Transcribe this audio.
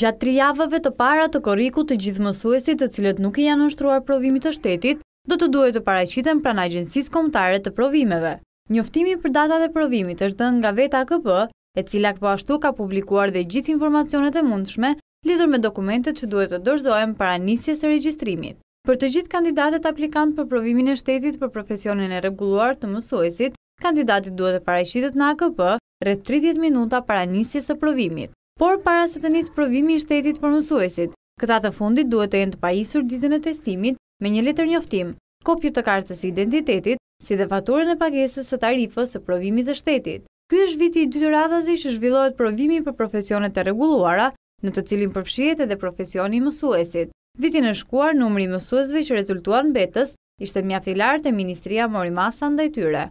Gjatë tri javëve të para të koriku të gjithë mësuesit të cilët nuk i janë nështruar provimit të shtetit, do të duhet të paraqitën pra në agjensis komptare të provimeve. Njoftimi për datat e provimit është dënë nga veta AKP, e cila po ashtu ka publikuar dhe gjithë informacionet e mundshme, lidur me dokumentet që duhet të dorzohem para njësjes e registrimit. Për të gjithë kandidatet aplikant për provimin e shtetit për profesionin e reguluar të mësuesit, kandidatit duhet të paraqitët në AKP rrët 30 minuta para njësjes e provimit por para se të njësë provimi i shtetit për mësuesit. Këta të fundit duhet të jenë të pajisur ditën e testimit me një letër njoftim, kopju të kartës identitetit, si dhe faturën e pagesës së tarifës së provimit të shtetit. Ky është viti i dytë radhazi që zhvillohet provimi për profesionet të rregulluara, në të cilin përfshihet edhe profesioni i mësuesit. Vitin e shkuar numri i mësuesve që rezultuan mbetës ishte mjaft i lartë e ministria Morimasa masa ndaj tyre.